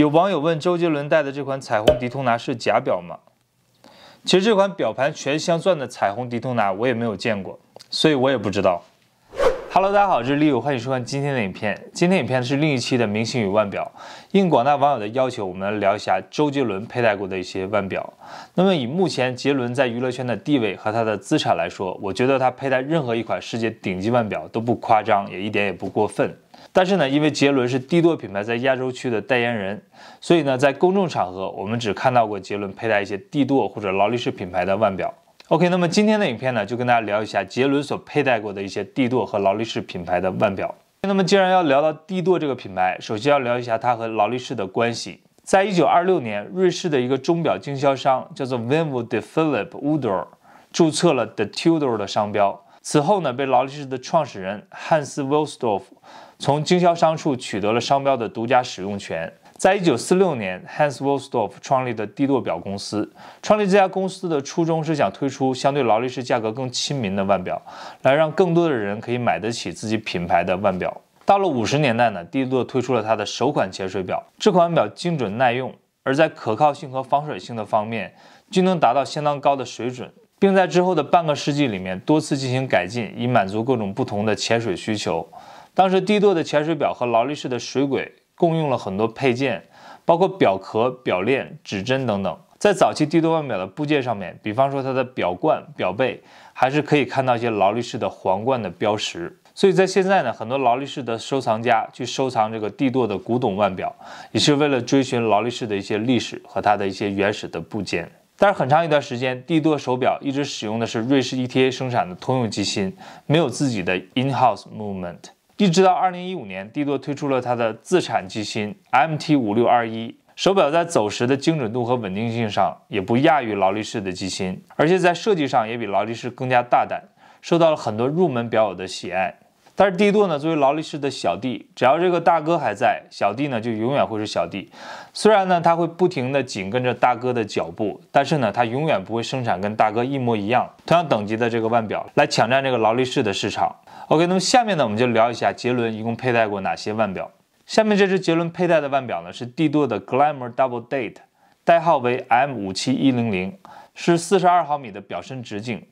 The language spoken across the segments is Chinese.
有网友问周杰伦戴的这款彩虹迪通拿是假表吗？其实这款表盘全镶钻的彩虹迪通拿我也没有见过，所以我也不知道。Hello，大家好，我是 Leo，欢迎收看今天的影片。今天影片是另一期的明星与腕表。应广大网友的要求，我们来聊一下周杰伦佩戴过的一些腕表。那么以目前杰伦在娱乐圈的地位和他的资产来说，我觉得他佩戴任何一款世界顶级腕表都不夸张，也一点也不过分。但是呢，因为杰伦是帝舵品牌在亚洲区的代言人，所以呢，在公众场合我们只看到过杰伦佩戴一些帝舵或者劳力士品牌的腕表。OK，那么今天的影片呢，就跟大家聊一下杰伦所佩戴过的一些帝舵和劳力士品牌的腕表。那么既然要聊到帝舵这个品牌，首先要聊一下它和劳力士的关系。在一九二六年，瑞士的一个钟表经销商叫做 w i o de Philip u d o r 注册了 The Tudor 的商标。此后呢，被劳力士的创始人汉斯·威尔斯多夫从经销商处取得了商标的独家使用权。在一九四六年，Hans w o l s t o r f 创立的低舵表公司。创立这家公司的初衷是想推出相对劳力士价格更亲民的腕表，来让更多的人可以买得起自己品牌的腕表。到了五十年代呢，低舵推出了它的首款潜水表。这款腕表精准耐用，而在可靠性和防水性的方面均能达到相当高的水准，并在之后的半个世纪里面多次进行改进，以满足各种不同的潜水需求。当时，低舵的潜水表和劳力士的水鬼。共用了很多配件，包括表壳、表链、指针等等。在早期帝舵腕表的部件上面，比方说它的表冠、表背，还是可以看到一些劳力士的皇冠的标识。所以在现在呢，很多劳力士的收藏家去收藏这个帝舵的古董腕表，也是为了追寻劳力士的一些历史和它的一些原始的部件。但是很长一段时间，帝舵手表一直使用的是瑞士 ETA 生产的通用机芯，没有自己的 in-house movement。一直到二零一五年，帝舵推出了它的自产机芯 MT 五六二一手表，在走时的精准度和稳定性上也不亚于劳力士的机芯，而且在设计上也比劳力士更加大胆，受到了很多入门表友的喜爱。但是帝舵呢，作为劳力士的小弟，只要这个大哥还在，小弟呢就永远会是小弟。虽然呢，他会不停地紧跟着大哥的脚步，但是呢，他永远不会生产跟大哥一模一样、同样等级的这个腕表来抢占这个劳力士的市场。OK，那么下面呢，我们就聊一下杰伦一共佩戴过哪些腕表。下面这只杰伦佩戴的腕表呢，是帝舵的 Glamour Double Date，代号为 M 五七一零零，是四十二毫米的表身直径。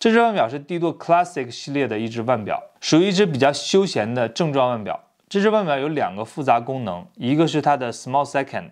这只腕表是帝舵 Classic 系列的一只腕表，属于一只比较休闲的正装腕表。这只腕表有两个复杂功能，一个是它的 Small Second，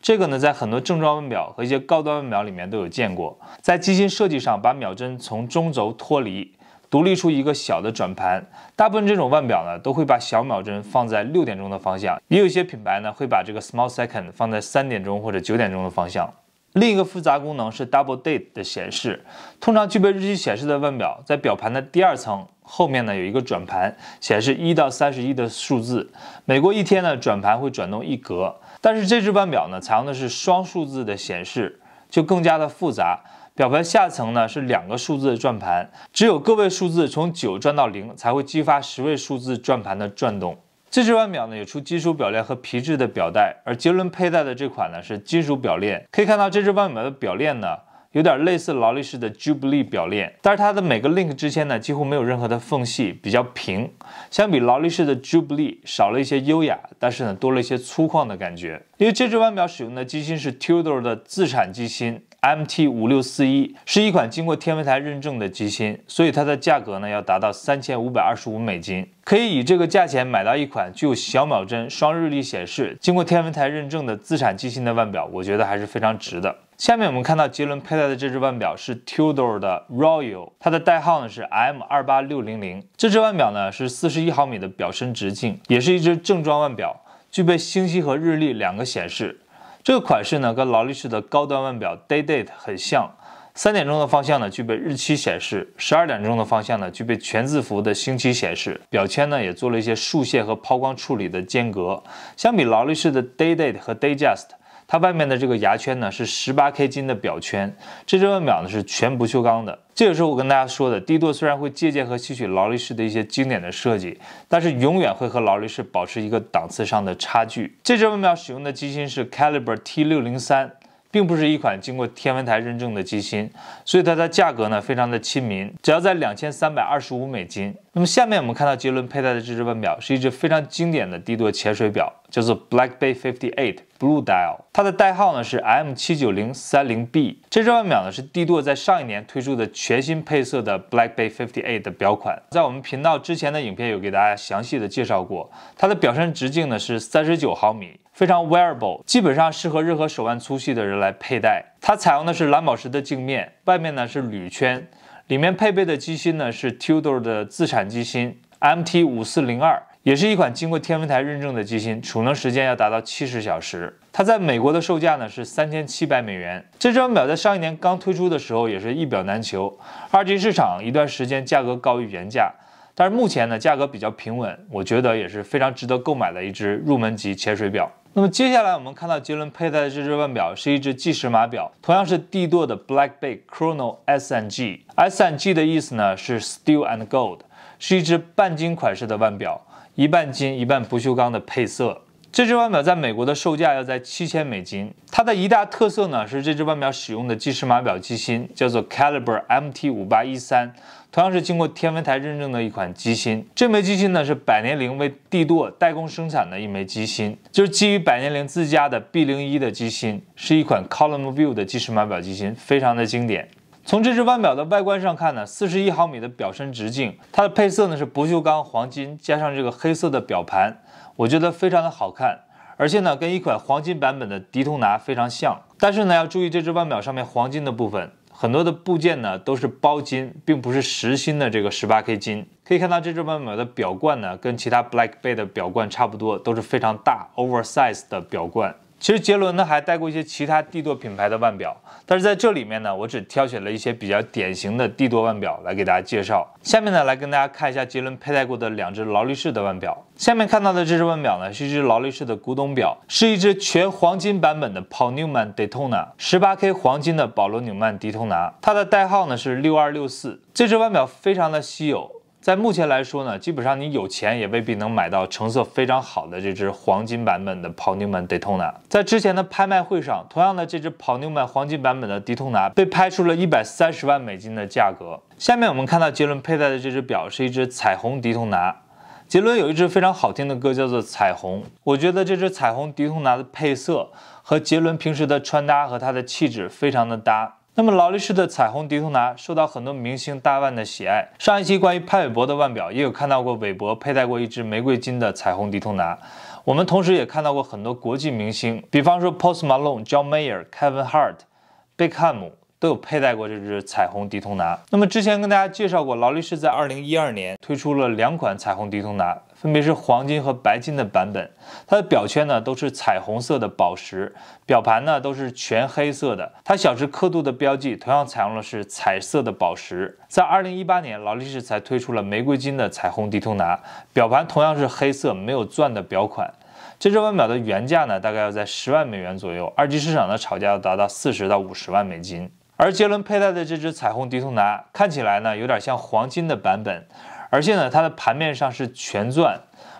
这个呢在很多正装腕表和一些高端腕表里面都有见过。在机芯设计上，把秒针从中轴脱离，独立出一个小的转盘。大部分这种腕表呢都会把小秒针放在六点钟的方向，也有一些品牌呢会把这个 Small Second 放在三点钟或者九点钟的方向。另一个复杂功能是 double date 的显示。通常具备日期显示的腕表，在表盘的第二层后面呢有一个转盘，显示一到三十一的数字。每过一天呢，转盘会转动一格。但是这只腕表呢，采用的是双数字的显示，就更加的复杂。表盘下层呢是两个数字的转盘，只有个位数字从九转到零才会激发十位数字转盘的转动。这只腕表呢，有出金属表链和皮质的表带，而杰伦佩戴的这款呢是金属表链。可以看到，这只腕表的表链呢，有点类似劳力士的 Jubilee 表链，但是它的每个 Link 之间呢，几乎没有任何的缝隙，比较平。相比劳力士的 Jubilee，少了一些优雅，但是呢，多了一些粗犷的感觉。因为这只腕表使用的机芯是 Tudor 的自产机芯。MT 五六四一是一款经过天文台认证的机芯，所以它的价格呢要达到三千五百二十五美金。可以以这个价钱买到一款具有小秒针、双日历显示、经过天文台认证的自产机芯的腕表，我觉得还是非常值的。下面我们看到杰伦佩戴的这只腕表是 Tudor 的 Royal，它的代号呢是 M 二八六零零。这只腕表呢是四十一毫米的表身直径，也是一只正装腕表，具备星系和日历两个显示。这个款式呢，跟劳力士的高端腕表 Day Date 很像。三点钟的方向呢，具备日期显示；十二点钟的方向呢，具备全字符的星期显示。表签呢，也做了一些竖线和抛光处理的间隔。相比劳力士的 Day Date 和 Day Just。它外面的这个牙圈呢是十八 K 金的表圈，这只腕表呢是全不锈钢的。这也是我跟大家说的，帝舵虽然会借鉴和吸取劳力士的一些经典的设计，但是永远会和劳力士保持一个档次上的差距。这只腕表使用的机芯是 Caliber T 六零三。并不是一款经过天文台认证的机芯，所以它的价格呢非常的亲民，只要在两千三百二十五美金。那么下面我们看到杰伦佩戴的这只腕表是一只非常经典的帝舵潜水表，叫做 Black Bay Fifty Eight Blue Dial，它的代号呢是 M 七九零三零 B。这只腕表呢是帝舵在上一年推出的全新配色的 Black Bay Fifty Eight 的表款，在我们频道之前的影片有给大家详细的介绍过，它的表身直径呢是三十九毫米。非常 wearable，基本上适合任何手腕粗细的人来佩戴。它采用的是蓝宝石的镜面，外面呢是铝圈，里面配备的机芯呢是 Tudor 的自产机芯 MT 五四零二，也是一款经过天文台认证的机芯，储能时间要达到七十小时。它在美国的售价呢是三千七百美元。这张表在上一年刚推出的时候也是一表难求，二级市场一段时间价格高于原价，但是目前呢价格比较平稳，我觉得也是非常值得购买的一只入门级潜水表。那么接下来我们看到杰伦佩戴的这只腕表是一只计时码表，同样是帝舵的 Black Bay Chrono S&G N。S&G N 的意思呢是 Steel and Gold，是一只半金款式的腕表，一半金一半不锈钢的配色。这只腕表在美国的售价要在七千美金。它的一大特色呢是这只腕表使用的计时码表机芯叫做 Caliber MT 五八一三。同样是经过天文台认证的一款机芯，这枚机芯呢是百年灵为帝舵代工生产的一枚机芯，就是基于百年灵自家的 B 零一的机芯，是一款 Column View 的计时码表机芯，非常的经典。从这只腕表的外观上看呢，四十一毫米的表身直径，它的配色呢是不锈钢黄金加上这个黑色的表盘，我觉得非常的好看，而且呢跟一款黄金版本的迪通拿非常像，但是呢要注意这只腕表上面黄金的部分。很多的部件呢都是包金，并不是实心的这个十八 k 金。可以看到这只腕表的表冠呢，跟其他 Black Bay 的表冠差不多，都是非常大 oversize 的表冠。其实杰伦呢还带过一些其他帝舵品牌的腕表，但是在这里面呢，我只挑选了一些比较典型的帝舵腕表来给大家介绍。下面呢，来跟大家看一下杰伦佩戴过的两只劳力士的腕表。下面看到的这只腕表呢，是一只劳力士的古董表，是一只全黄金版本的 Paul Newman Daytona 十八 K 黄金的保罗纽曼迪通拿，它的代号呢是六二六四。这只腕表非常的稀有。在目前来说呢，基本上你有钱也未必能买到成色非常好的这只黄金版本的跑牛 man 迪通拿。在之前的拍卖会上，同样的这只跑牛 man 黄金版本的迪通拿被拍出了一百三十万美金的价格。下面我们看到杰伦佩戴的这只表是一只彩虹迪通拿。杰伦有一支非常好听的歌叫做《彩虹》，我觉得这只彩虹迪通拿的配色和杰伦平时的穿搭和他的气质非常的搭。那么劳力士的彩虹迪通拿受到很多明星大腕的喜爱。上一期关于潘玮柏的腕表，也有看到过韦伯佩戴过一只玫瑰金的彩虹迪通拿。我们同时也看到过很多国际明星，比方说 Post Malone、j o h n Mayer、Kevin Hart、贝克汉姆都有佩戴过这只彩虹迪通拿。那么之前跟大家介绍过，劳力士在2012年推出了两款彩虹迪通拿。分别是黄金和白金的版本，它的表圈呢都是彩虹色的宝石，表盘呢都是全黑色的，它小时刻度的标记同样采用的是彩色的宝石。在二零一八年，劳力士才推出了玫瑰金的彩虹迪通拿，表盘同样是黑色没有钻的表款。这只腕表的原价呢大概要在十万美元左右，二级市场的炒价要达到四十到五十万美金。而杰伦佩戴的这只彩虹迪通拿看起来呢有点像黄金的版本。而且呢，它的盘面上是全钻。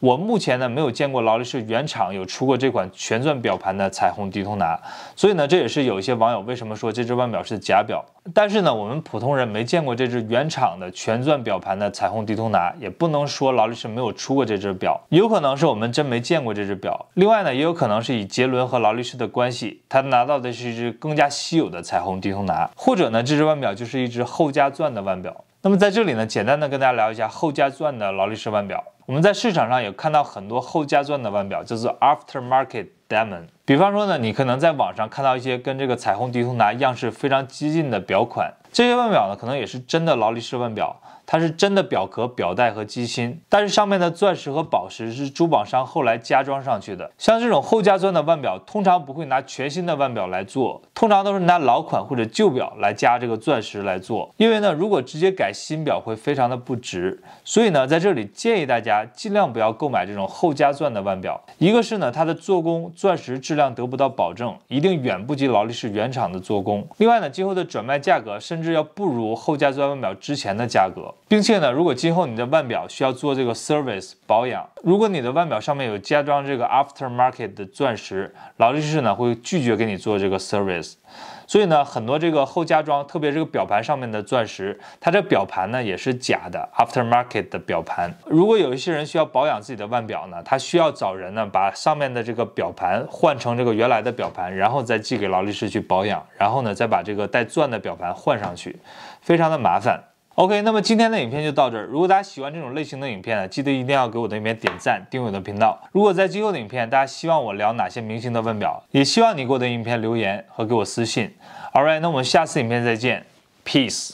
我目前呢没有见过劳力士原厂有出过这款全钻表盘的彩虹迪通拿，所以呢，这也是有一些网友为什么说这只腕表是假表。但是呢，我们普通人没见过这只原厂的全钻表盘的彩虹迪通拿，也不能说劳力士没有出过这只表，有可能是我们真没见过这只表。另外呢，也有可能是以杰伦和劳力士的关系，他拿到的是一只更加稀有的彩虹迪通拿，或者呢，这只腕表就是一只后加钻的腕表。那么在这里呢，简单的跟大家聊一下后加钻的劳力士腕表。我们在市场上也看到很多后加钻的腕表，叫做 aftermarket diamond。比方说呢，你可能在网上看到一些跟这个彩虹迪通拿样式非常接近的表款，这些腕表呢可能也是真的劳力士腕表，它是真的表壳、表带和机芯，但是上面的钻石和宝石是珠宝商后来加装上去的。像这种后加钻的腕表，通常不会拿全新的腕表来做，通常都是拿老款或者旧表来加这个钻石来做，因为呢，如果直接改新表会非常的不值。所以呢，在这里建议大家。尽量不要购买这种后加钻的腕表，一个是呢，它的做工、钻石质量得不到保证，一定远不及劳力士原厂的做工。另外呢，今后的转卖价格甚至要不如后加钻腕表之前的价格，并且呢，如果今后你的腕表需要做这个 service 保养，如果你的腕表上面有加装这个 aftermarket 的钻石，劳力士呢会拒绝给你做这个 service。所以呢，很多这个后加装，特别这个表盘上面的钻石，它这表盘呢也是假的，aftermarket 的表盘。如果有一些人需要保养自己的腕表呢，他需要找人呢把上面的这个表盘换成这个原来的表盘，然后再寄给劳力士去保养，然后呢再把这个带钻的表盘换上去，非常的麻烦。OK，那么今天的影片就到这儿。如果大家喜欢这种类型的影片呢，记得一定要给我的影片点赞、订阅我的频道。如果在今后影片，大家希望我聊哪些明星的问表，也希望你给我的影片留言和给我私信。All right，那我们下次影片再见，Peace。